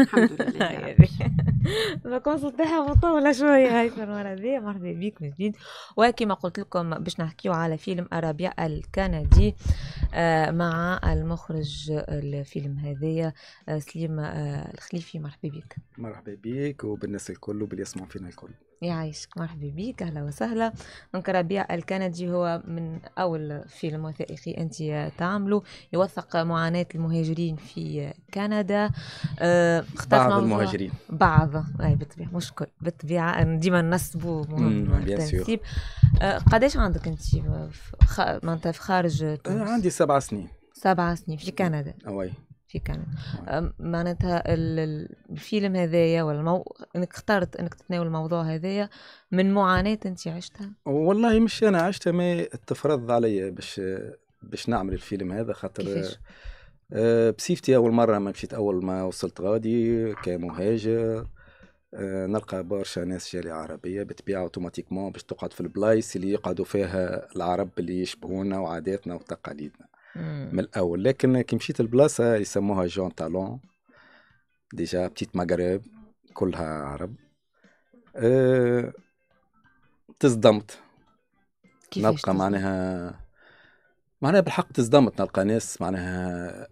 الحمد لله فكون صرتها مطولة شوية هاي في المرة دي مرحبا بيك من جديد وكما قلت لكم باش نحكيو على فيلم أرابيا الكندي آه، مع المخرج الفيلم هذايا آه، سليم آه، الخليفي مرحبا بيك مرحبا بيك وبالناس الكل وباللي يسمعوا فينا الكل يعيشك مرحبا بك اهلا وسهلا دونك ربيع الكندي هو من اول فيلم وثائقي انت تعمله يوثق معاناه المهاجرين في كندا آه، بعض المهاجرين بعض اي بالطبيعه مش كل بالطبيعه ديما نسبوا تنسيب آه، قداش عندك انت معناتها في خارج تونس؟ عندي سبع سنين سبع سنين في كندا اوي في كان نعم. معناتها الفيلم هذايا ولا المو... انك اخترت انك تتناول الموضوع هذايا من معاناه انت عشتها والله مش انا عشتها ما تفرض عليا باش باش نعمل الفيلم هذا خاطر آه، بصيفتي اول مره ما مشيت اول ما وصلت غادي كمهاجر آه، نلقى برشا ناس جالي عربية بالطبيعة اوتوماتيكمون باش تقعد في البلايص اللي يقعدوا فيها العرب اللي يشبهونا وعاداتنا وتقاليدنا من الاول لكن كي مشيت البلاصه يسموها جون تالون ديجا بتيت مغرب كلها عرب أه تصدمت نبقى معناها معناها بالحق تصدمت نلقى ناس معناها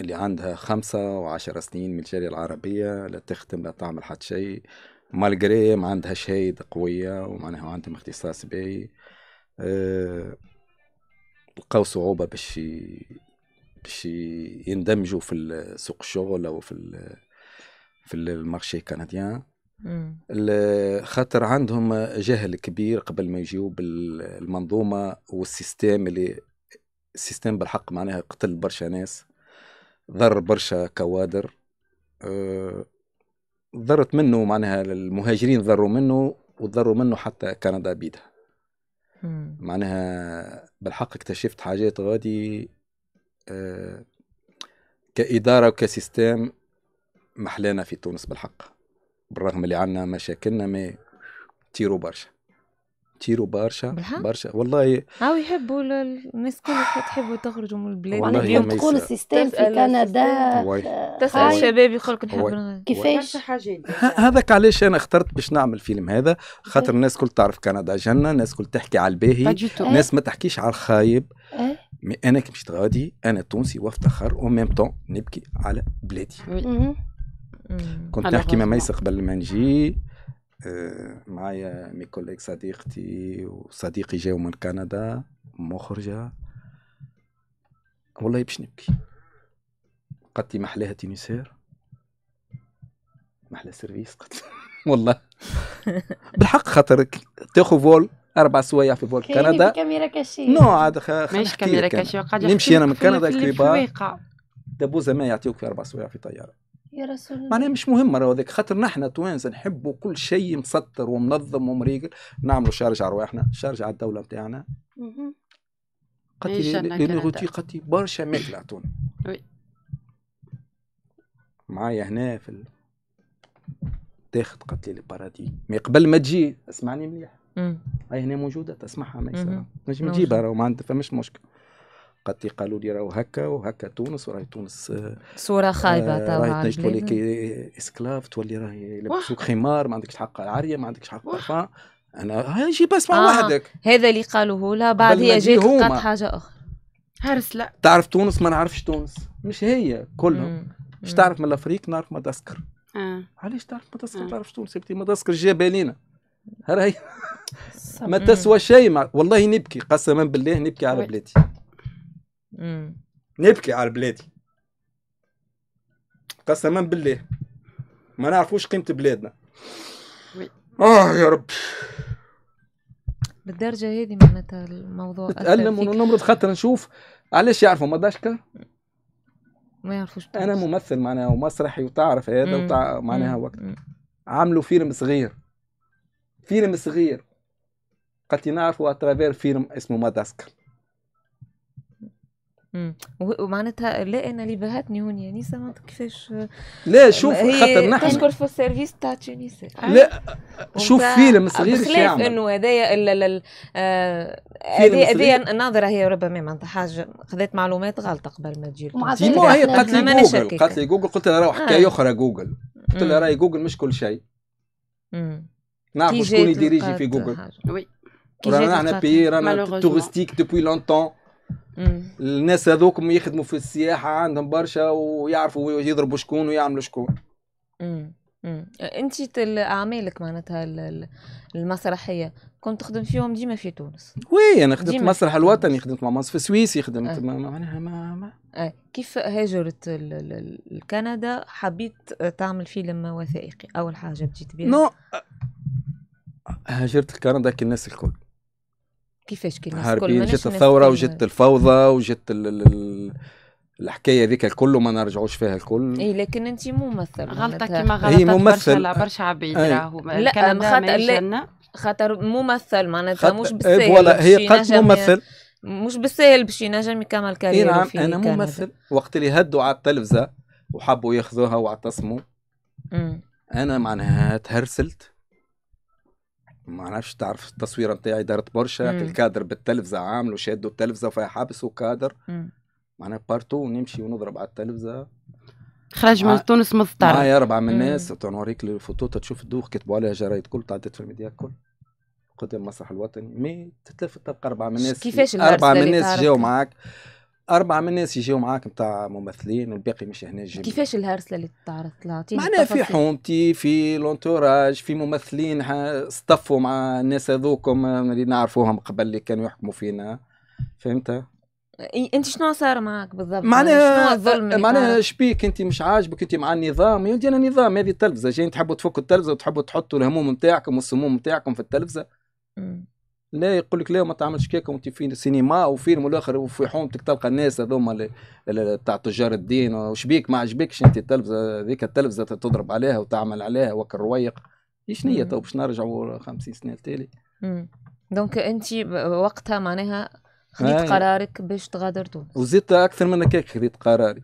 اللي عندها خمسة وعشر سنين من الجالية العربية لا تخدم لا تعمل حتى شيء مالجري ما عندها شهادة قوية ومعناها عندهم اختصاص باهي أه لقاو صعوبه باش باش يندمجوا في سوق الشغل او في في المارشي الكنديان خاطر عندهم جهل كبير قبل ما يجيو بالمنظومه والسيستم اللي السيستم بالحق معناها قتل برشا ناس ضر برشا كوادر أه، ضرت منه معناها المهاجرين ضروا منه وضروا منه حتى كندا بيدها معناها بالحق اكتشفت حاجات غادي آه، كإدارة وكسيستم محلانا في تونس بالحق بالرغم اللي عندنا مشاكلنا ما تيروا برشا تيرو برشا برشا والله هاو آه، يحبوا الناس كلها تحبوا تخرجوا من البلاد والله يعني اليوم تقول السيستم في كندا تسال الشباب يقول لك نحب كيفاش هذاك علاش انا اخترت باش نعمل فيلم هذا خاطر إيه. الناس كل تعرف كندا جنه الناس كل تحكي على الباهي الناس إيه. ما تحكيش على الخايب إيه. مي انا كي مشيت غادي انا تونسي وافتخر او ميم طون نبكي على بلادي كنت نحكي مع ميس قبل ما نجي آه، معايا مي كوليك صديقتي وصديقي جاو من كندا مخرجة والله باش نبكي قد ما احلاها تينيسير ما احلى سيرفيس قد والله بالحق خاطر تاخذ فول اربع سوايع في فول كندا كاميرا كاشي نو عاد ماهيش كاميرا كاشي نمشي انا من كندا كريبا دابوزا ما يعطيوك في اربع سوايع في طياره يا رسول الله معناها مش مهم راهو هذاك خاطر نحن توانسه نحبوا كل شيء مسطر ومنظم ومريقل نعملوا شارج على رواحنا شارج على الدوله نتاعنا قتي لي قتي برشا ماكله عطونا معايا هنا في ال... تاخذ قالت لي بارادي مي قبل ما تجي اسمعني مليح هاي هنا موجوده تسمعها ما يصير نجم نجيبها راهو ما عندها فماش مشكل قد قالوا لي راهو هكا وهكا تونس وراهي تونس آه، صوره خايبه طبعا آه، راهي تنجم تولي كي اسكلاف تولي راهي يلبسوك خمار ما عندكش حق عاريه ما عندكش حق طرفان انا جيب باس آه. وحدك هذا اللي قالوه لا بعد هي جات لقات حاجه اخرى هرس لا تعرف تونس ما نعرفش تونس مش هي كلهم مش تعرف من الافريق نعرف مدسكر آه. علاش تعرف مدسكر آه. تعرف تونس يبتي مدسكر جبالينا راهي ما تسوى شيء والله نبكي قسما بالله نبكي على بلادي نبكي على بلادي قسما بالله ما نعرفوش قيمه بلادنا وي. اه يا رب بالدرجه هذه معناتها الموضوع اتالم ونمرض خاطر نشوف علاش يعرفوا مداشكا ما يعرفوش انا ممثل معناها ومسرحي وتعرف هذا وتع... معناها وقت عملوا فيلم صغير فيلم صغير قلت نعرفوا اترافير فيلم اسمه مداسكر ومعناتها لا انا اللي بهتني هون يعني ما كيفاش لا شوف خاطر نحن تشكر في السيرفيس تاع تونس لا شوف فيلم صغير بخلاف انه هذايا هذه هذه الناظره هي ربما معناتها حاجه خذات معلومات غلطه قبل ما تجي ديما هي قالت لي جوجل قالت لي جوجل قلت لها راهو آه. حكايه اخرى جوجل قلت لها راهي جوجل مش كل شيء نعرفوا شكون يديريجي في جوجل وي رانا احنا بيي رانا توريستيك دوبوي لونتون الناس هذوك يخدموا في السياحه عندهم برشا ويعرفوا يضربوا شكون ويعملوا شكون انت اعمالك معناتها المسرحيه كنت تخدم فيهم ديما في تونس وي انا خدمت مسرح الوطني خدمت مع مصر في سويس خدمت أه. معناها ما, ما, أه. كيف هاجرت لكندا حبيت تعمل فيلم وثائقي اول حاجه بديت بها نو هاجرت لكندا كالناس الكل كيفاش كل جت الثوره وجت الفوضى وجت ال ال الحكايه ذيك الكل وما نرجعوش فيها الكل اي لكن انت ممثل غلطه كما غلطت هي ممثل برشا برشا عبيد راهو لا خاطر خاطر ممثل معناتها مش بالساهل فوالا هي قالت ممثل مش بالساهل باش ينجم يكمل كاريرو نعم انا ممثل وقت اللي هدوا على التلفزه وحبوا ياخذوها واعتصموا انا معناها تهرسلت ما عرفش تعرف التصويره نتاعي دارت برشا الكادر بالتلفزه عامله شادوا التلفزه فيها حابس كادر معناها بارتو نمشي ونضرب على التلفزه خرج من تونس مضطر معايا اربعه من الناس نوريك الفوتو تشوف الدوخ كتبوا عليها جرايد كل تعدت في الميديا كل قدام المسرح الوطني مي تتلفت تبقى اربعه من الناس كيفاش اربعه من الناس جاو معاك اربعه من الناس يجيو معاك نتاع ممثلين والباقي مش هنا جيب كيفاش الهرسله اللي تعرضت لها معناها في حومتي في لونتوراج في ممثلين اصطفوا مع الناس هذوكم اللي نعرفوهم قبل اللي كانوا يحكموا فينا فهمت انت شنو صار معك بالضبط معناها يعني شنو الظلم معناها شبيك انت مش عاجبك انت مع النظام يا ودي انا نظام هذه التلفزه جايين تحبوا تفكوا التلفزه وتحبوا تحطوا الهموم نتاعكم والسموم نتاعكم في التلفزه لا يقول لك لا ما تعملش كيكه وانت في سينما وفيلم والاخر وفي حومتك تلقى الناس هذوما تاع تجار الدين وش بيك ما عجبكش انت التلفزه هذيك التلفزه تضرب عليها وتعمل عليها وك الرويق ايش نيه تو باش نرجعوا 50 سنه لتالي دونك انت وقتها معناها خذيت نعم. قرارك باش تغادر تونس وزدت اكثر من هكاك خذيت قراري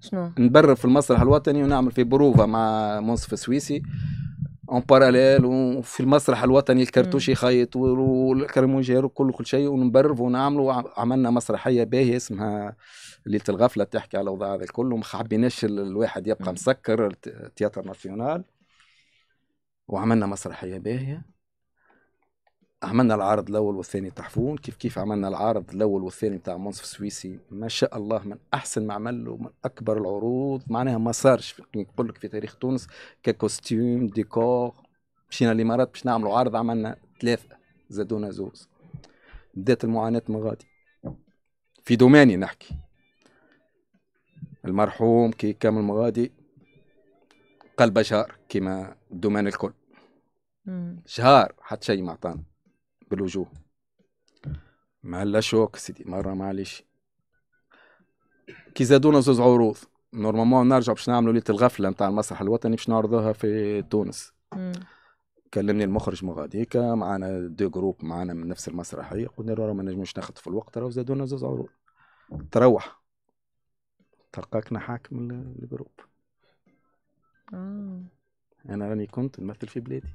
شنو نبرر في المسرح الوطني ونعمل في بروفا مع منصف السويسي اون باراليل وفي المسرح الوطني الكرتوش يخيط والكريمونجير وكل كل شيء ونبرف ونعملوا عملنا مسرحيه باهيه اسمها ليله الغفله تحكي على الاوضاع هذا الكل وما حبيناش الواحد يبقى مسكر تياتر ناسيونال وعملنا مسرحيه باهيه عملنا العرض الاول والثاني تحفون كيف كيف عملنا العرض الاول والثاني بتاع منصف السويسي ما شاء الله من احسن ما عمله من اكبر العروض معناها ما صارش يعني نقول لك في تاريخ تونس ككوستيم ديكور مشينا الامارات باش نعملوا عرض عملنا ثلاثه زادونا زوز بدات المعاناه من غادي في دوماني نحكي المرحوم كي كامل مغادي قلب شهر كيما الدومان الكل شهر حتى شيء ما عطانا بالوجوه مع الاشوك سيدي مرة معليش كي زادونا زوز عروض نورمالمون نرجع باش نعملوا ليله الغفله نتاع المسرح الوطني باش نعرضوها في تونس مم. كلمني المخرج من غاديكا معنا دو جروب معنا من نفس المسرحيه قلنا له ما نجموش ناخذ في الوقت راهو زادونا زوز عروض تروح تلقاك حاكم الجروب آه. انا راني كنت نمثل في بلادي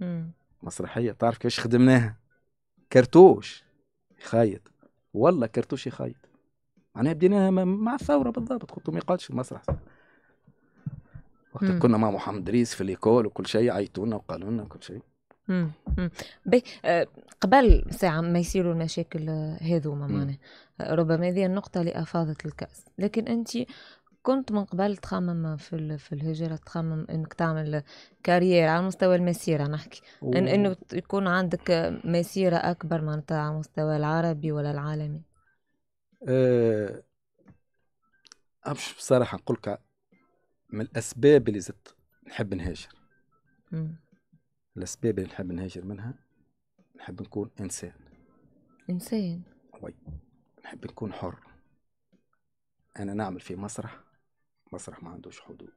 مم. مسرحيه تعرف كيفاش خدمناها كرتوش يخيط والله كرتوش يخيط معناها يعني بديناها مع الثوره بالضبط كنت ما يقعدش المسرح وقت كنا مع محمد ريس في ليكول وكل شيء عيطونا وقالوا لنا كل شيء بي آه قبل ساعة ما يصيروا المشاكل هذوما معنا آه، ربما هذه النقطة اللي أفاضت الكأس لكن أنت كنت من قبل تخمم في في الهجره تخمم انك تعمل كارير على مستوى المسيره نحكي إن انه يكون عندك مسيره اكبر معناتها على مستوى العربي ولا العالمي أه... امش بصراحه نقول لك من الاسباب اللي زدت نحب نهاجر الاسباب اللي نحب نهاجر منها نحب نكون انسان انسان وي نحب نكون حر انا نعمل في مسرح مسرح ما عندوش حدود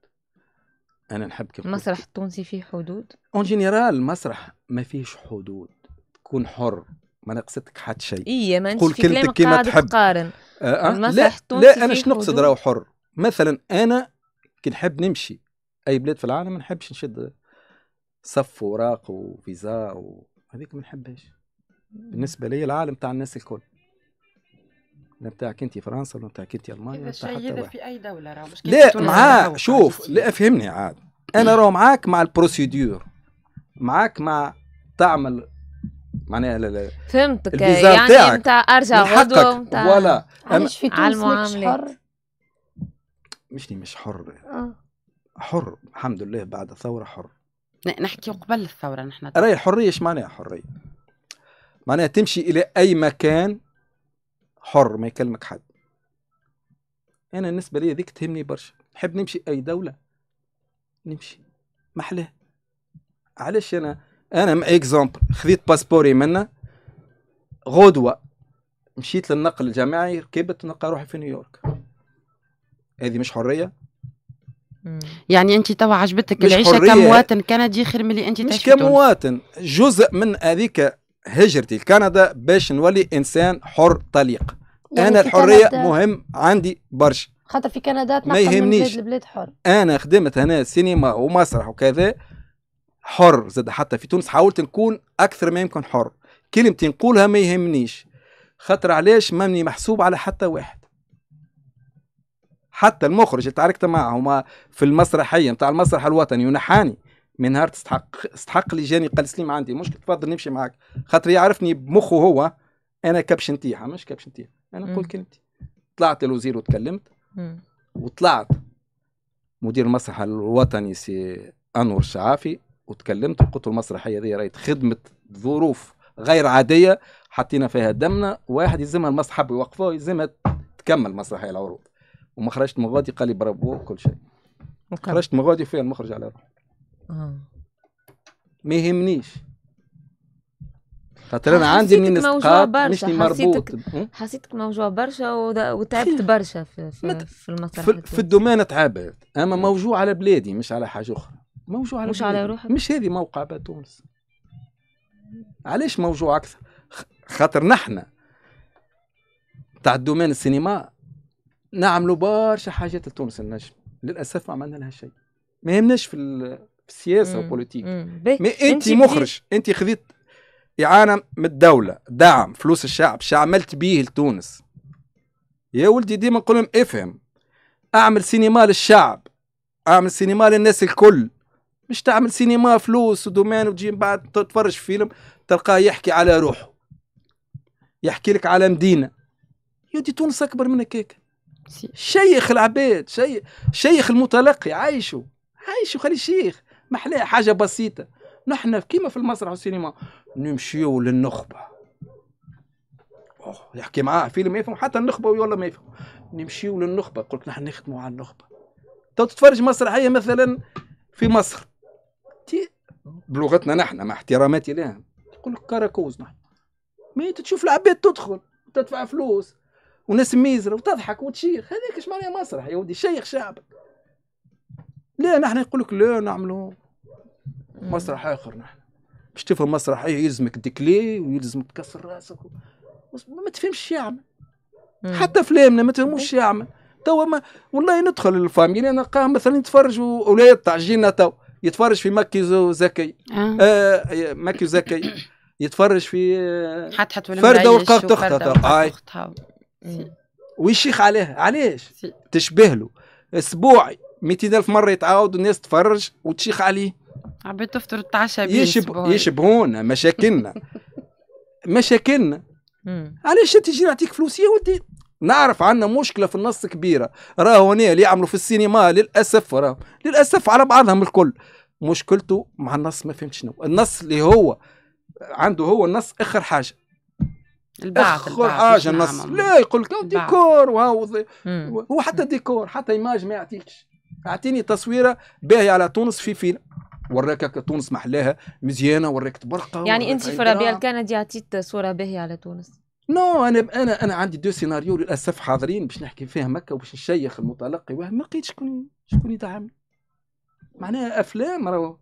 انا نحب كيف المسرح التونسي فيه حدود اون جينيرال المسرح ما فيهش حدود تكون حر ما نقصتك حتى شيء اي ما انت قول كلمتك كيما تحب تقارن آه آه. المسرح لا لا انا شنو نقصد راهو حر مثلا انا كي نحب نمشي اي بلاد في العالم ما نحبش نشد صف وراق وفيزا وهذيك ما نحبهاش بالنسبه لي العالم تاع الناس الكل لا بتاعك انت فرنسا ولا بتاعك انت المانيا اذا الشيء هذا في اي دوله راه مش لا معاه شوف لا افهمني عاد انا راه معاك مع البروسيدور معاك مع تعمل معناها فهمتك يعني انت ارجع غدوه نتاع ولا مش في تونس مش حر مشني مش حر أه. حر الحمد لله بعد الثوره حر نحكي قبل الثوره نحن راهي الحريه ايش معناها حريه معناها تمشي الى اي مكان حر ما يكلمك حد انا بالنسبه لي ذيك تهمني برشا نحب نمشي اي دوله نمشي احلاه علاش انا انا اكزومبل خذيت باسبوري منا غدوه مشيت للنقل الجماعي ركبت نلقى روحي في نيويورك هذه مش حريه يعني انت توا عجبتك العيشه كمواطن كندي خير من اللي انت مش كمواطن جزء من هذيك هجرتي لكندا باش نولي انسان حر طليق يعني انا الحريه مهم عندي برشا خاطر في كندا ما يهمنيش البلاد حر انا خدمت هنا سينما ومسرح وكذا حر زاد حتى في تونس حاولت نكون اكثر ما يمكن حر كلمتي نقولها ما يهمنيش خاطر علاش ماني محسوب على حتى واحد حتى المخرج اللي تعاركت معه في المسرحيه نتاع المسرح الوطني ونحاني من نهار تستحق استحق اللي جاني قال سليم عندي مشكل تفضل نمشي معاك خاطر يعرفني بمخه هو انا كبش نتيحه مش كبش نتيحه انا نقول كلمتي طلعت للوزير وتكلمت وطلعت مدير المسرح الوطني سي انور الشعافي وتكلمت وقلت له المسرحيه هذه رايت خدمه ظروف غير عاديه حطينا فيها دمنا واحد يلزمها المسرح حب يوقفوه يلزمها تكمل المسرحيه العروض وما خرجت من غادي قال لي برافو كل شيء خرجت من غادي فيها المخرج على روحي اه ما يهمنيش خاطر انا عندي من الثقه مش مربوط حسيتك موجوع برشا وتعبت برشا في, في, في المسرح في, في الدومين تعبت اما موجوع على بلادي مش على حاجه اخرى موجوع على مش بلادي. على روحك مش هذه موقع تونس علاش موجوع اكثر خاطر نحن تاع الدومين السينما نعملوا برشا حاجات لتونس النجم للاسف ما عملنا لها شيء ما يهمناش في بالسياسه وبوليتيك مي انت مخرج انت خذيت اعانه من الدوله دعم فلوس الشعب شو عملت به لتونس يا ولدي ديما نقول لهم افهم اعمل سينما للشعب اعمل سينما للناس الكل مش تعمل سينما فلوس ودومان وتجي من بعد تتفرج فيلم تلقاه يحكي على روحه يحكي لك على مدينه يا ولدي تونس اكبر من هكاك شيخ العباد شيخ شيخ المتلقي عايشوا عايشوا خلي شيخ محلاها حاجه بسيطه نحن كيما في المسرح والسينما نمشيو للنخبه يحكي معاه فيلم يفهم حتى النخبه ولا ما يفهم نمشيو للنخبه قلت نحن نخدموا على النخبه تو تتفرج مسرحيه مثلا في مصر تي بلغتنا نحن مع احتراماتي لها تقول لك كراكوز نحن ما تشوف العباد تدخل تدفع فلوس وناس ميزرة وتضحك وتشيخ هذاك اش معناها مسرح يا ودي شيخ شعبك لا نحن يقول لك لا نعملوا مسرح اخر نحن باش تفهم مسرحيه يلزمك ديكلي ويلزمك تكسر راسك و... ما تفهمش شو يعمل حتى افلامنا ما تفهموش شو يعمل توا ما والله ندخل للفاميلي انا قاهم مثلا يتفرجوا اولاد تاع جيلنا تو يتفرج في مكي زكي آه. آه. آه مكي زكي يتفرج في آه حت حت فرده والقاق اختها ويشيخ عليها علاش تشبه له اسبوعي 200000 مره يتعاود الناس تفرج وتشيخ عليه عباد تفطر تعشى بيه يشب... يشبهونا مشاكلنا مشاكلنا علاش انت نعطيك فلوس يا ودي نعرف عندنا مشكله في النص كبيره راهو هنا اللي يعملوا في السينما للاسف راهو للاسف على بعضهم الكل مشكلته مع النص ما فهمت شنو النص اللي هو عنده هو النص اخر حاجه البعض اخر حاجه النص لا يقول لك ديكور وهو, هو حتى ديكور حتى ايماج ما يعطيكش اعطيني تصويره باهي على تونس في فيلم وراك تونس محلاها مزيانه وراك تبرقه يعني انت في الربيع الكندي عطيت صوره باهيه على تونس نو انا انا انا عندي دو سيناريو للاسف حاضرين باش نحكي فيها مكة وباش نشيخ المتلقي ما لقيت شكون شكون يدعمني معناها افلام راهو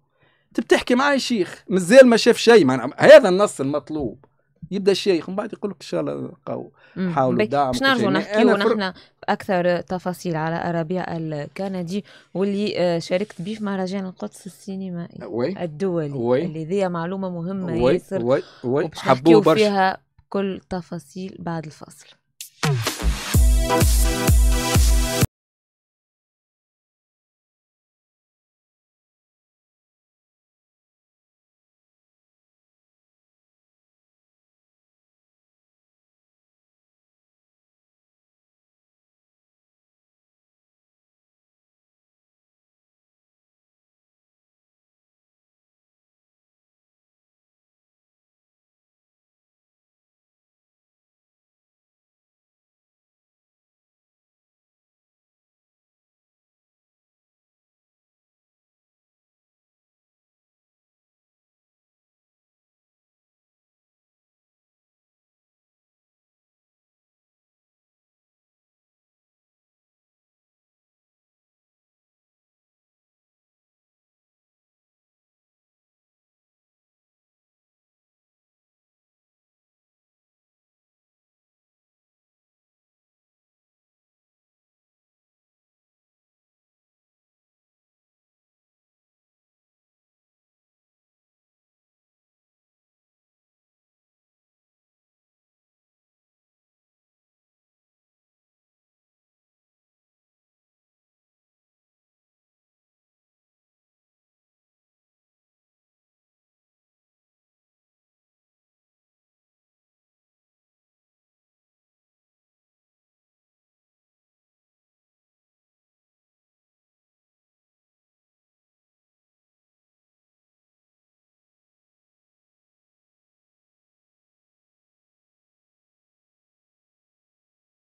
انت بتحكي معايا شيخ مازال ما شاف شيء هذا النص المطلوب يبدا الشيخ من بعد يقول لك ان شاء الله نلقاو حاولوا دعم باش نرجعوا نحكيو نحن اكثر تفاصيل على ربيع الكندي واللي آه، شاركت به في مهرجان القدس السينمائي وي. الدولي وي. اللي ذي معلومه مهمه وي. ياسر وي. وي. حبوه برشا فيها كل تفاصيل بعد الفصل